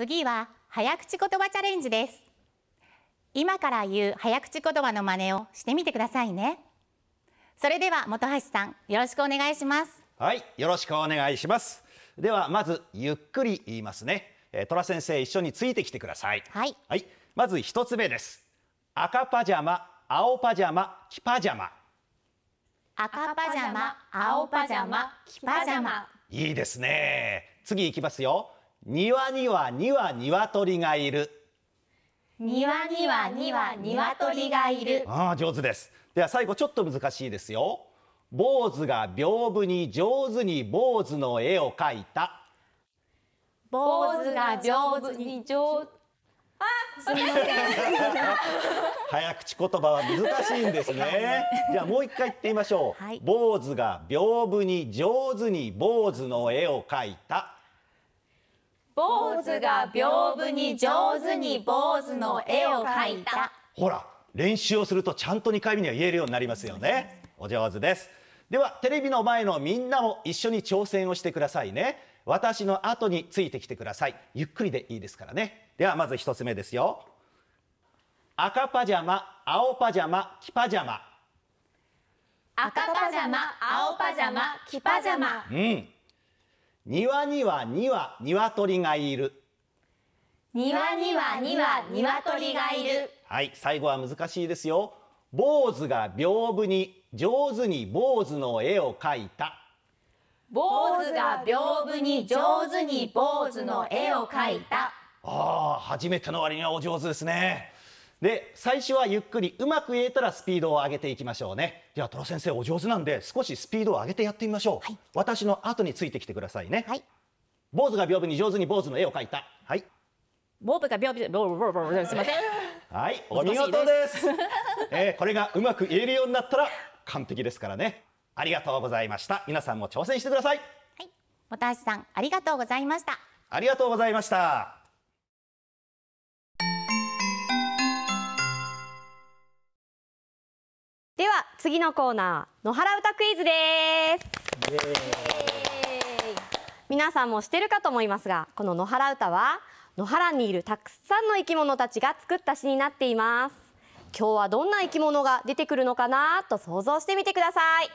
次は早口言葉チャレンジです今から言う早口言葉の真似をしてみてくださいねそれでは本橋さんよろしくお願いしますはいよろしくお願いしますではまずゆっくり言いますね虎先生一緒についてきてください、はい、はい、まず一つ目です赤パジャマ青パジャマ黄パジャマ赤パジャマ青パジャマ黄パジャマいいですね次いきますよ庭には庭羽鶏がいる。庭には庭羽鶏がいる。ああ、上手です。では最後ちょっと難しいですよ。坊主が屏風に上手に坊主の絵を描いた。坊主が上手に上手。あ、すみません。早口言葉は難しいんですね。じゃあもう一回言ってみましょう。はい、坊主が屏風に上手に坊主の絵を描いた。坊主が屏風に上手に坊主の絵を描いたほら練習をするとちゃんと2回目には言えるようになりますよねお上手ですではテレビの前のみんなも一緒に挑戦をしてくださいね私の後についてきてくださいゆっくりでいいですからねではまず一つ目ですよ赤パジャマ青パジャマ黄パジャマ赤パジャマ青パジャマ黄パジャマうん庭には庭鶏がいる。庭には庭鶏がいる。はい、最後は難しいですよ。坊主が屏風に上手に坊主の絵を描いた。坊主が屏風に上手に坊主の絵を描いた。ああ、初めての割にはお上手ですね。で最初はゆっくりうまく言えたらスピードを上げていきましょうねではトラ先生お上手なんで少しスピードを上げてやってみましょう、はい、私の後についてきてくださいね、はい、坊主が屏風に上手に坊主の絵を描いたはい坊主が屏風ボボボボボすみませんはいお見事ですえー、これがうまく言えるようになったら完璧ですからねありがとうございました皆さんも挑戦してくださいはい本橋さんありがとうございましたありがとうございましたでは次のコーナー野原歌クイズです皆さんも知ってるかと思いますがこの野原歌は野原にいるたくさんの生き物たちが作った詩になっています今日はどんな生き物が出てくるのかなと想像してみてください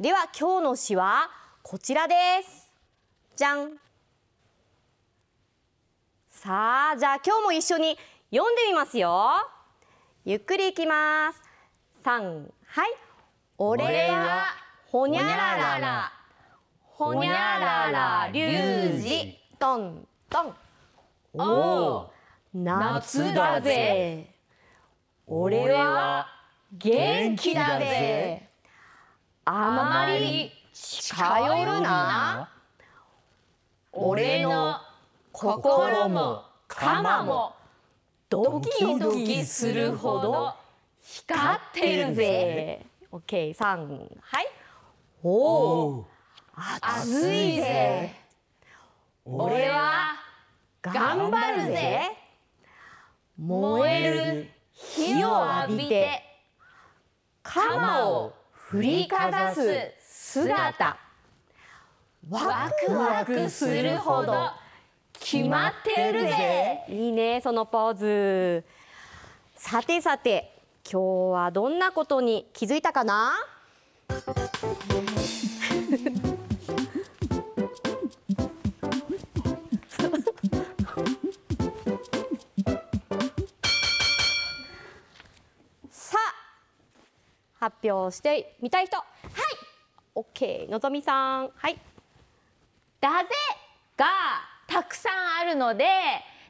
では今日の詩はこちらですじゃんさあじゃあ今日も一緒に読んでみますよゆっくりいきますさんはい俺はほにゃららら。ほにゃららリュウジトントンおお夏だぜ俺は元気だぜあまり近寄るな俺の心も鎌もドキドキするほど光ってるぜ。オッケー、三、はい。おお、暑いぜ。俺は頑張るぜ。燃える火を浴びて、鎌を振りかざす姿。ワクワクするほど決まってるぜ。いいね、そのポーズ。さてさて。今日はどんなことに気づいたかなさあ発表してみたい人はい OK のぞみさんはいだぜがたくさんあるので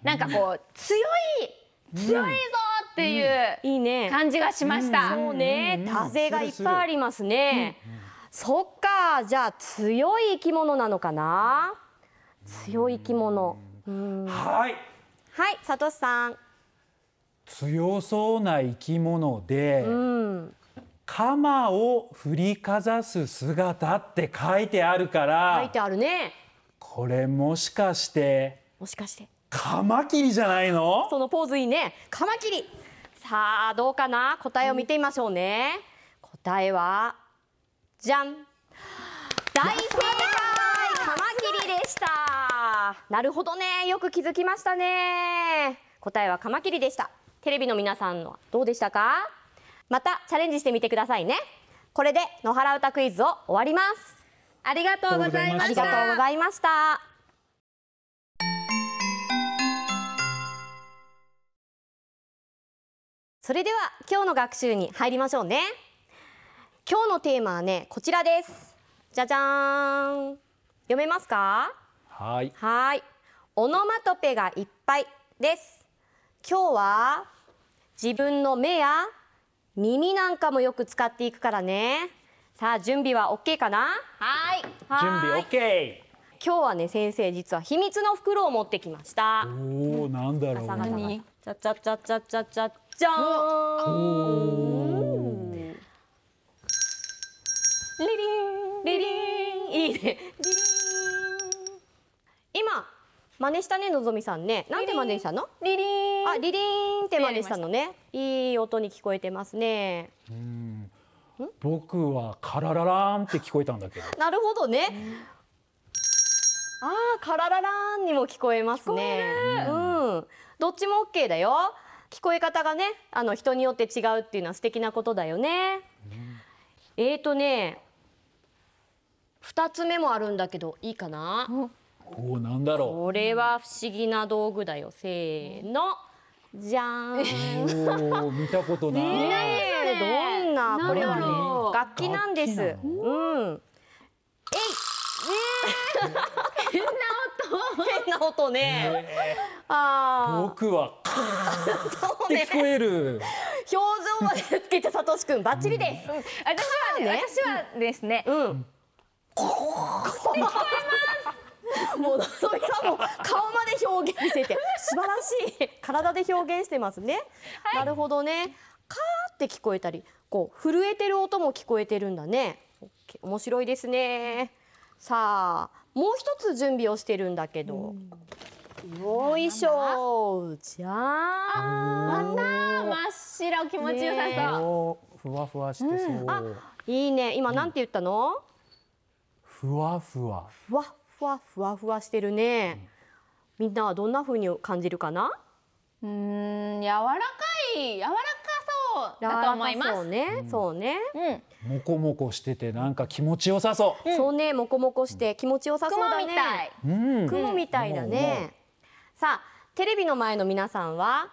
なんかこう強い強いぞ、っていう感じがしました。そうね、多勢がいっぱいありますね。そっか、じゃあ強い生き物なのかな。強い生き物。はい。はい、佐藤さん。強そうな生き物で、うん、鎌を振りかざす姿って書いてあるから書いてあるねこれもしかしてもしかしてカマキリじゃないのそのポーズいいねカマキリさあどうかな答えを見てみましょうね、うん、答えはじゃん大正解カマキリでしたなるほどねよく気づきましたね答えはカマキリでしたテレビの皆さんはどうでしたかまたチャレンジしてみてくださいねこれで野原歌クイズを終わりますありがとうございましたありがとうございましたそれでは今日の学習に入りましょうね今日のテーマはねこちらですじゃじゃーん読めますかはいはいオノマトペがいっぱいです今日は自分の目や耳なんかもよく使っていくからねさあ準備は OK かなはい準備 OK 今日はね先生実は秘密の袋を持ってきましたおおなんだろう、ね、ガサガサガチャチャチャチャチャじゃんリリンリリンいいねリリン今真似したねのぞみさんねなんて真似したのリリンあリリンって真似したのねいい音に聞こえてますねうん僕はカララランって聞こえたんだけどなるほどね、あーカララランにも聞こえますねうんどっちもオッケーだよ聞こえ方がねあの人によって違うっていうのは素敵なことだよね。うん、えーとね2つ目もあるんだけどいいかな、うん、おなんだろうこれは不思議な道具だよせーのじゃーん見たことない、ね、どんなこれは楽器なんですうんえいねえ 変な音ね。ああ。僕は。そうね。聞こえる。表情までつけてさとしくんバッチリです。私はね、私はですね。うん。聞こえます。もうのぞさんも顔まで表現してて素晴らしい体で表現してますね、はい、なるほどねカーって聞こえたりこう震えてる音も聞こえてるんだね面白いですねさあもう一つ準備をしてるんだけど。よいしょじゃあまた真っ白気持ちよさそう。ふわふわしてそう。あいいね今なんて言ったの？ふわふわ。ふわふわふわふわしてるね。みんなはどんな風に感じるかな？うん柔らかい柔らかそうだと思います。そうね、そうね。うん。もこもこしててなんか気持ちよさそう。そうね、もこもこして気持ちよさそうだね。雲みたい。雲みたいだね。さあ、テレビの前の皆さんは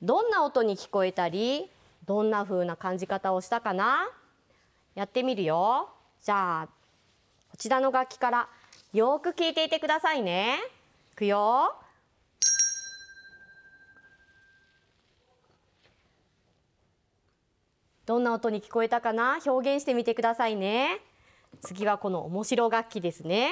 どんな音に聞こえたり、どんな風な感じ方をしたかな？やってみるよ。じゃあこちらの楽器からよく聞いていてくださいね。いくよ。どんな音に聞こえたかな表現してみてくださいね次はこの面白楽器ですね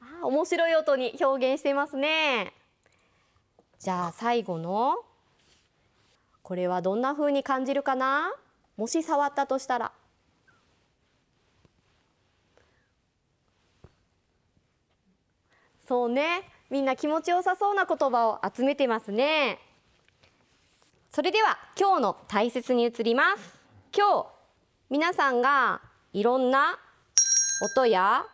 あ面白い音に表現してますねじゃあ最後のこれはどんな風に感じるかなもし触ったとしたらそうねみんな気持ちよさそうな言葉を集めてますねそれでは今日の大切に移ります今日皆さんがいろんな音や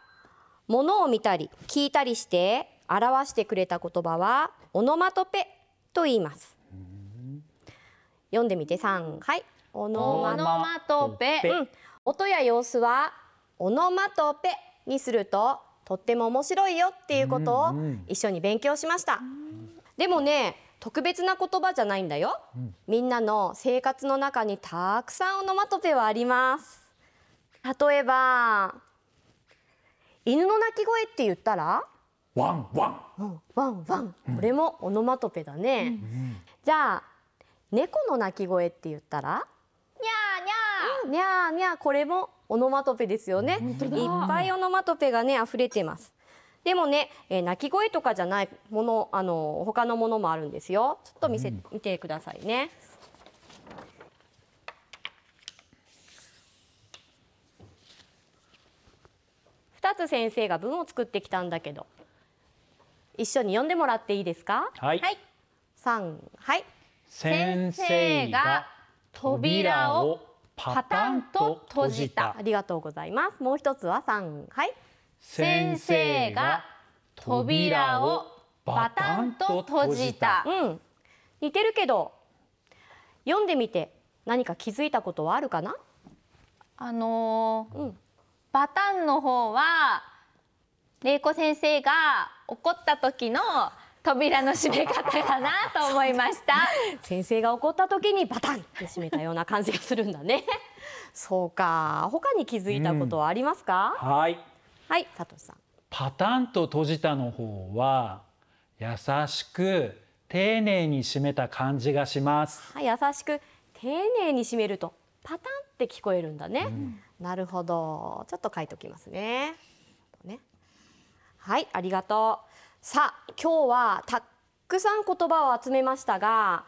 ものを見たり聞いたりして表してくれた言葉はオノマトペと言います読んでみて三はいオノマトペ、うん、音や様子はオノマトペにするととっても面白いよっていうことを一緒に勉強しました。でもね特別な言葉じゃないんだよ、みんなの生活の中にたくさんオノマトペはあります例えば犬の鳴き声って言ったらワンワン、ワンワン、これもオノマトペだね、うん、じゃあ猫の鳴き声って言ったらにゃーにゃーこれもオノマトペですよねいっぱいオノマトペがね溢れてますでもね、えー、鳴き声とかじゃないものあの他のものもあるんですよちょっと見せ、うん、見てくださいねつ先生が文を作ってきたんだけど一緒に読んでもらっていいですかはい、はい、はい先生が扉をパタンと閉じたありがとうございますもう一つは3はい先生が扉をパタンと閉じたうん似てるけど読んでみて何か気づいたことはあるかなあのー、うん、パタンの方は玲子先生が怒った時の扉の閉め方かなと思いました 先生が怒った時にバタンって閉めたような感じがするんだね そうか他に気づいたことはありますか、うん、はいはい佐藤さんパタンと閉じたの方は優しく丁寧に閉めた感じがします、はい、優しく丁寧に閉めるとパタンって聞こえるんだね、うん、なるほどちょっと書いときますねねはいありがとうさあ今日はたくさん言葉を集めましたが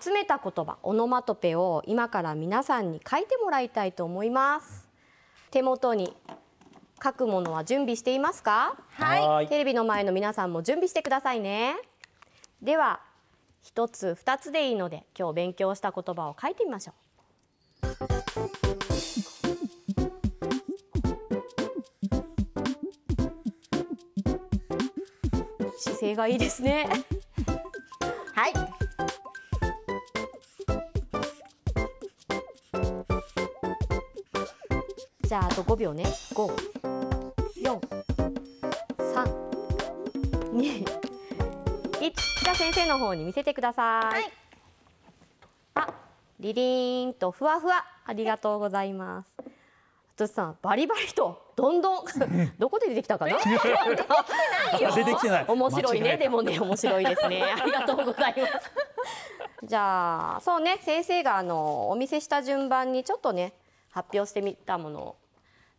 集めた言葉オノマトペを今から皆さんに書いてもらいたいと思います手元に書くものは準備していますかはいテレビの前の皆さんも準備してくださいねでは一つ二つでいいので今日勉強した言葉を書いてみましょう姿勢がいいですね。はい。じゃああと五秒ね。五。四。三。二。一。じゃあ先生の方に見せてください。はい、あ、リリーンとふわふわ。ありがとうございます。とさんバリバリとどんどん どこで出てきたかな。出てきてない。面白いね。でもね、面白いですね。ありがとうございます。じゃあ、そうね、先生があのお見せした順番にちょっとね、発表してみたものを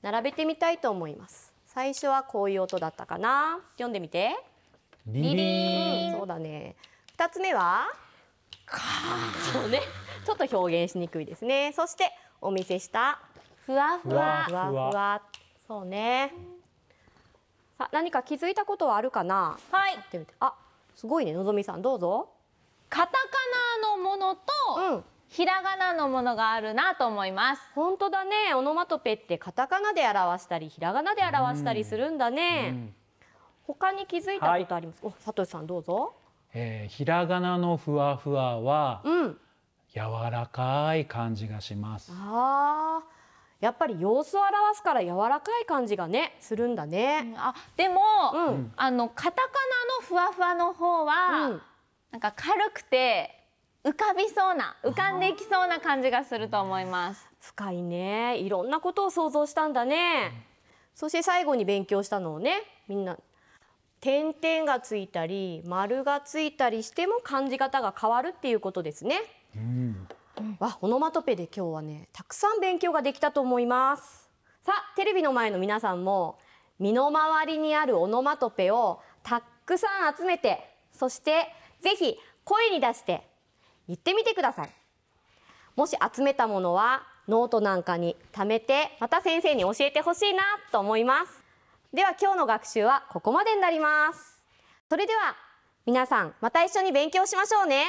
並べてみたいと思います。最初はこういう音だったかな。読んでみて。リリ、うそうだね。二つ目は。かそうね。ちょっと表現しにくいですね。そしてお見せしたふわふわふわふわそうね。さ何か気づいたことはあるかな。はい。ってみてあすごいねのぞみさんどうぞ。カタカナのものと、うん、ひらがなのものがあるなと思います。本当だね。オノマトペってカタカナで表したりひらがなで表したりするんだね。うん他に気づいたことあります。はい、お佐藤さんどうぞ。えー、ひらがなのふわふわは、うん、柔らかい感じがします。ああ。やっぱり様子を表すから柔らかい感じがねするんだね。あでも、うん、あのカタカナのふわふわの方は、うん、なんか軽くて浮かびそうな浮かんでいきそうな感じがすると思います。深いねいろんなことを想像したんだね。そして最後に勉強したのをねみんな点々がついたり丸がついたりしても感じ方が変わるっていうことですね。うんわオノマトペで今日はねたくさん勉強ができたと思いますさあテレビの前の皆さんも身の回りにあるオノマトペをたくさん集めてそしてぜひ声に出して言ってみてくださいもし集めたものはノートなんかに貯めてまた先生に教えてほしいなと思いますでは今日の学習はここまでになりますそれでは皆さんまた一緒に勉強しましょうね